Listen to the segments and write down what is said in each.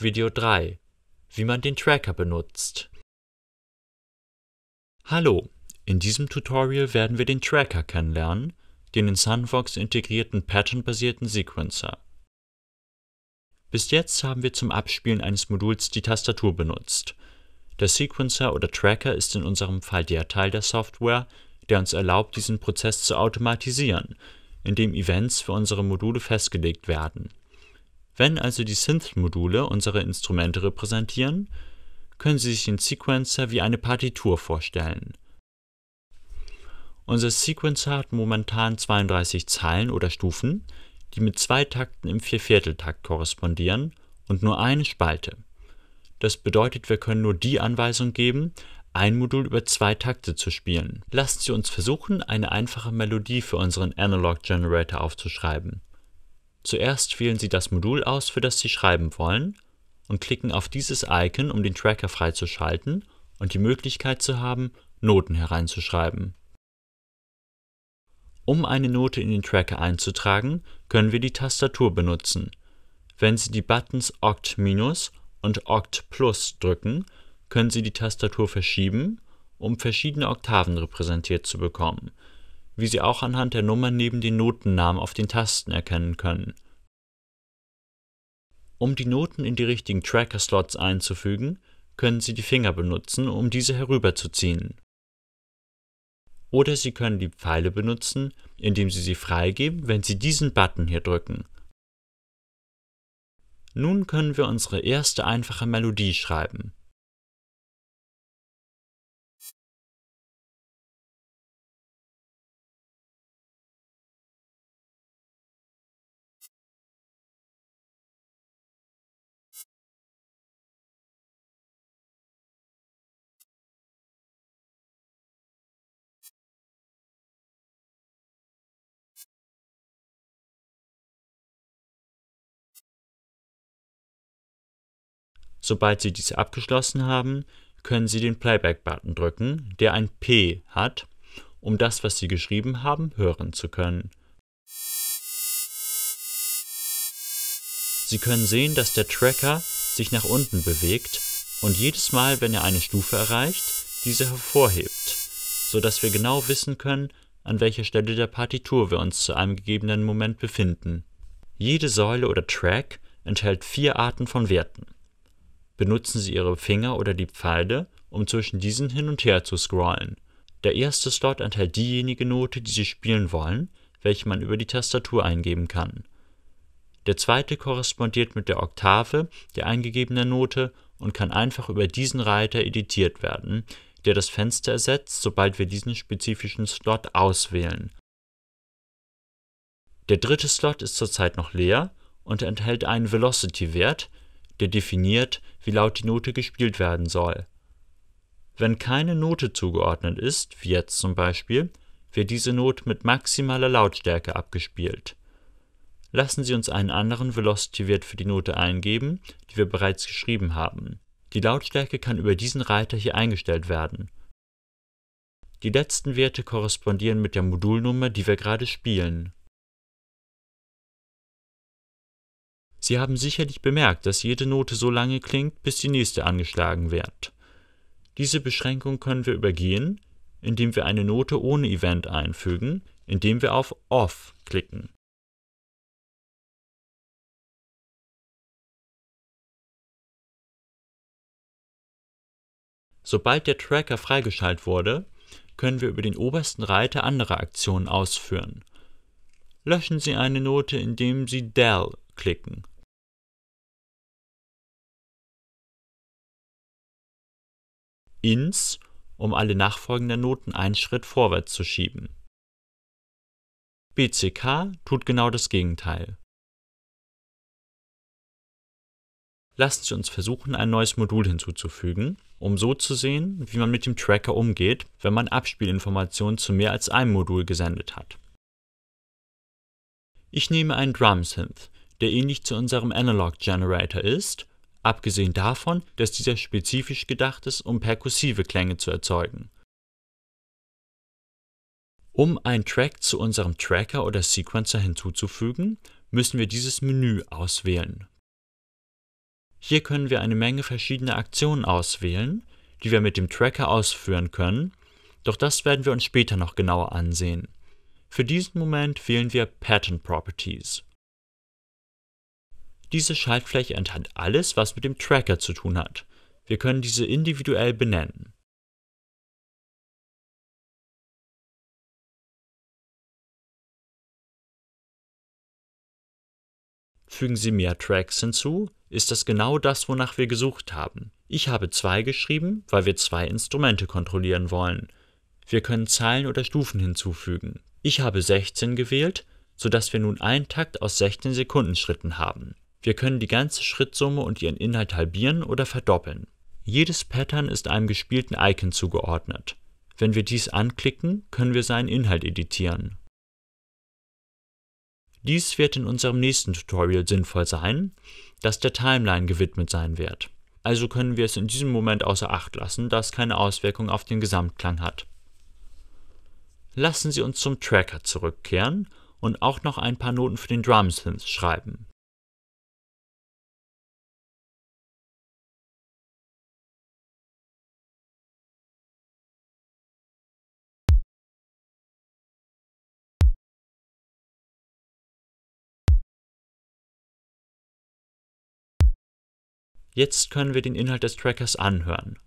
Video 3 Wie man den Tracker benutzt. Hallo, in diesem Tutorial werden wir den Tracker kennenlernen, den in Sunvox integrierten patternbasierten Sequencer. Bis jetzt haben wir zum Abspielen eines Moduls die Tastatur benutzt. Der Sequencer oder Tracker ist in unserem Fall der Teil der Software, der uns erlaubt, diesen Prozess zu automatisieren, indem Events für unsere Module festgelegt werden. Wenn also die Synth-Module unsere Instrumente repräsentieren, können Sie sich den Sequencer wie eine Partitur vorstellen. Unser Sequencer hat momentan 32 Zeilen oder Stufen, die mit zwei Takten im Viervierteltakt korrespondieren und nur eine Spalte. Das bedeutet, wir können nur die Anweisung geben, ein Modul über zwei Takte zu spielen. Lassen Sie uns versuchen, eine einfache Melodie für unseren Analog Generator aufzuschreiben. Zuerst wählen Sie das Modul aus, für das Sie schreiben wollen, und klicken auf dieses Icon, um den Tracker freizuschalten und die Möglichkeit zu haben, Noten hereinzuschreiben. Um eine Note in den Tracker einzutragen, können wir die Tastatur benutzen. Wenn Sie die Buttons Oct- und Oct+ drücken, können Sie die Tastatur verschieben, um verschiedene Oktaven repräsentiert zu bekommen wie Sie auch anhand der Nummern neben den Notennamen auf den Tasten erkennen können. Um die Noten in die richtigen Tracker-Slots einzufügen, können Sie die Finger benutzen, um diese herüberzuziehen. Oder Sie können die Pfeile benutzen, indem Sie sie freigeben, wenn Sie diesen Button hier drücken. Nun können wir unsere erste einfache Melodie schreiben. Sobald Sie dies abgeschlossen haben, können Sie den Playback-Button drücken, der ein P hat, um das, was Sie geschrieben haben, hören zu können. Sie können sehen, dass der Tracker sich nach unten bewegt und jedes Mal, wenn er eine Stufe erreicht, diese hervorhebt, sodass wir genau wissen können, an welcher Stelle der Partitur wir uns zu einem gegebenen Moment befinden. Jede Säule oder Track enthält vier Arten von Werten benutzen sie ihre Finger oder die Pfeile, um zwischen diesen hin und her zu scrollen. Der erste Slot enthält diejenige Note, die sie spielen wollen, welche man über die Tastatur eingeben kann. Der zweite korrespondiert mit der Oktave der eingegebenen Note und kann einfach über diesen Reiter editiert werden, der das Fenster ersetzt, sobald wir diesen spezifischen Slot auswählen. Der dritte Slot ist zurzeit noch leer und enthält einen Velocity-Wert, der definiert, wie laut die Note gespielt werden soll. Wenn keine Note zugeordnet ist, wie jetzt zum Beispiel, wird diese Note mit maximaler Lautstärke abgespielt. Lassen Sie uns einen anderen Velocity-Wert für die Note eingeben, die wir bereits geschrieben haben. Die Lautstärke kann über diesen Reiter hier eingestellt werden. Die letzten Werte korrespondieren mit der Modulnummer, die wir gerade spielen. Sie haben sicherlich bemerkt, dass jede Note so lange klingt, bis die nächste angeschlagen wird. Diese Beschränkung können wir übergehen, indem wir eine Note ohne Event einfügen, indem wir auf Off klicken. Sobald der Tracker freigeschaltet wurde, können wir über den obersten Reiter andere Aktionen ausführen. Löschen Sie eine Note, indem Sie Dell klicken ins, um alle nachfolgenden Noten einen Schritt vorwärts zu schieben. BCK tut genau das Gegenteil. Lassen Sie uns versuchen, ein neues Modul hinzuzufügen, um so zu sehen, wie man mit dem Tracker umgeht, wenn man Abspielinformationen zu mehr als einem Modul gesendet hat. Ich nehme einen Drum Synth, der ähnlich zu unserem Analog Generator ist abgesehen davon, dass dieser spezifisch gedacht ist, um perkussive Klänge zu erzeugen. Um einen Track zu unserem Tracker oder Sequencer hinzuzufügen, müssen wir dieses Menü auswählen. Hier können wir eine Menge verschiedener Aktionen auswählen, die wir mit dem Tracker ausführen können, doch das werden wir uns später noch genauer ansehen. Für diesen Moment wählen wir Pattern Properties. Diese Schaltfläche enthält alles, was mit dem Tracker zu tun hat. Wir können diese individuell benennen. Fügen Sie mehr Tracks hinzu, ist das genau das, wonach wir gesucht haben. Ich habe zwei geschrieben, weil wir zwei Instrumente kontrollieren wollen. Wir können Zeilen oder Stufen hinzufügen. Ich habe 16 gewählt, sodass wir nun einen Takt aus 16 Sekundenschritten haben. Wir können die ganze Schrittsumme und ihren Inhalt halbieren oder verdoppeln. Jedes Pattern ist einem gespielten Icon zugeordnet. Wenn wir dies anklicken, können wir seinen Inhalt editieren. Dies wird in unserem nächsten Tutorial sinnvoll sein, das der Timeline gewidmet sein wird. Also können wir es in diesem Moment außer Acht lassen, da es keine Auswirkung auf den Gesamtklang hat. Lassen Sie uns zum Tracker zurückkehren und auch noch ein paar Noten für den Drum Synth schreiben. Jetzt können wir den Inhalt des Trackers anhören.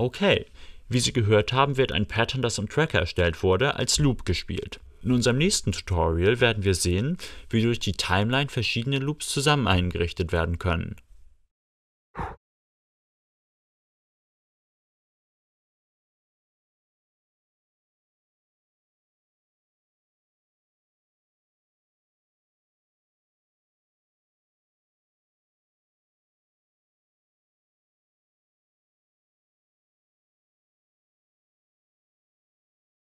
Okay, wie Sie gehört haben, wird ein Pattern, das im Tracker erstellt wurde, als Loop gespielt. In unserem nächsten Tutorial werden wir sehen, wie durch die Timeline verschiedene Loops zusammen eingerichtet werden können